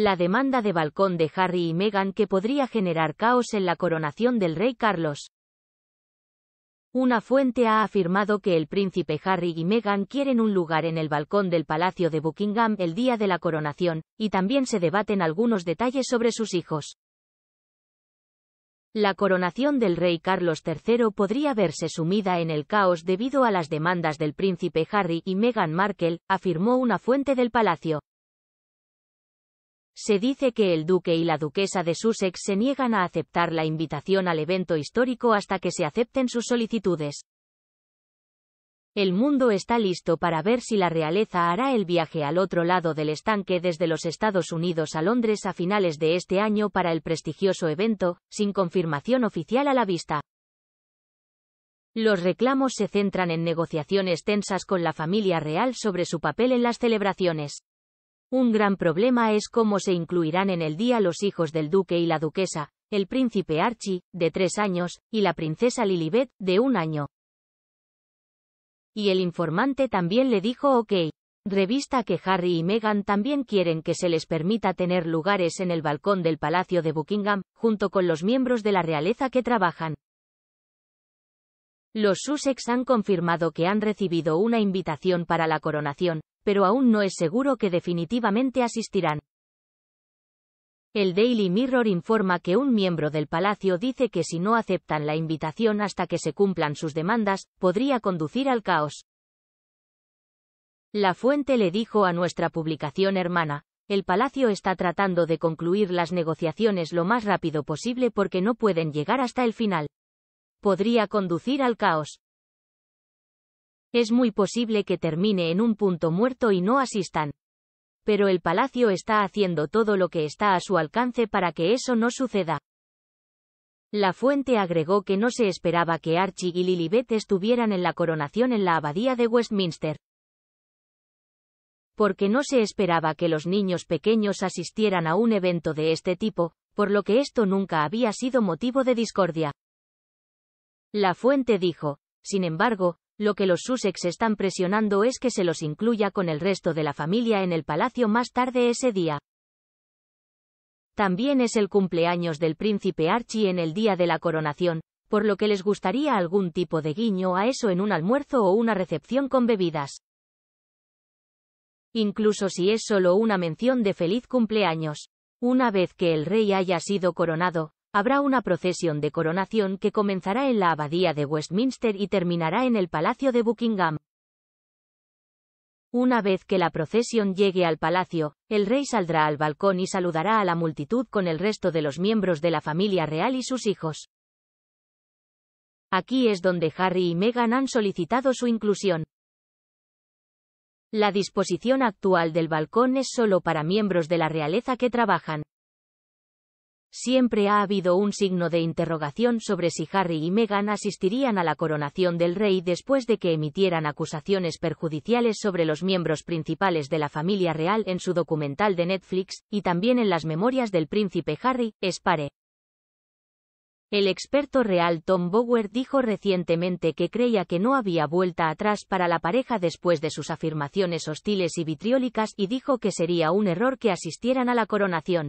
la demanda de balcón de Harry y Meghan que podría generar caos en la coronación del rey Carlos. Una fuente ha afirmado que el príncipe Harry y Meghan quieren un lugar en el balcón del Palacio de Buckingham el día de la coronación, y también se debaten algunos detalles sobre sus hijos. La coronación del rey Carlos III podría verse sumida en el caos debido a las demandas del príncipe Harry y Meghan Markle, afirmó una fuente del palacio. Se dice que el duque y la duquesa de Sussex se niegan a aceptar la invitación al evento histórico hasta que se acepten sus solicitudes. El mundo está listo para ver si la realeza hará el viaje al otro lado del estanque desde los Estados Unidos a Londres a finales de este año para el prestigioso evento, sin confirmación oficial a la vista. Los reclamos se centran en negociaciones tensas con la familia real sobre su papel en las celebraciones. Un gran problema es cómo se incluirán en el día los hijos del duque y la duquesa, el príncipe Archie, de tres años, y la princesa Lilibet, de un año. Y el informante también le dijo ok. Revista que Harry y Meghan también quieren que se les permita tener lugares en el balcón del Palacio de Buckingham, junto con los miembros de la realeza que trabajan. Los Sussex han confirmado que han recibido una invitación para la coronación, pero aún no es seguro que definitivamente asistirán. El Daily Mirror informa que un miembro del Palacio dice que si no aceptan la invitación hasta que se cumplan sus demandas, podría conducir al caos. La fuente le dijo a nuestra publicación hermana, el Palacio está tratando de concluir las negociaciones lo más rápido posible porque no pueden llegar hasta el final. Podría conducir al caos. Es muy posible que termine en un punto muerto y no asistan. Pero el palacio está haciendo todo lo que está a su alcance para que eso no suceda. La fuente agregó que no se esperaba que Archie y Lilibet estuvieran en la coronación en la abadía de Westminster. Porque no se esperaba que los niños pequeños asistieran a un evento de este tipo, por lo que esto nunca había sido motivo de discordia. La fuente dijo, sin embargo, lo que los Sussex están presionando es que se los incluya con el resto de la familia en el palacio más tarde ese día. También es el cumpleaños del príncipe Archie en el día de la coronación, por lo que les gustaría algún tipo de guiño a eso en un almuerzo o una recepción con bebidas. Incluso si es solo una mención de feliz cumpleaños. Una vez que el rey haya sido coronado, Habrá una procesión de coronación que comenzará en la Abadía de Westminster y terminará en el Palacio de Buckingham. Una vez que la procesión llegue al palacio, el rey saldrá al balcón y saludará a la multitud con el resto de los miembros de la familia real y sus hijos. Aquí es donde Harry y Meghan han solicitado su inclusión. La disposición actual del balcón es solo para miembros de la realeza que trabajan. Siempre ha habido un signo de interrogación sobre si Harry y Meghan asistirían a la coronación del rey después de que emitieran acusaciones perjudiciales sobre los miembros principales de la familia real en su documental de Netflix, y también en las memorias del príncipe Harry, Spare. El experto real Tom Bower dijo recientemente que creía que no había vuelta atrás para la pareja después de sus afirmaciones hostiles y vitriólicas y dijo que sería un error que asistieran a la coronación.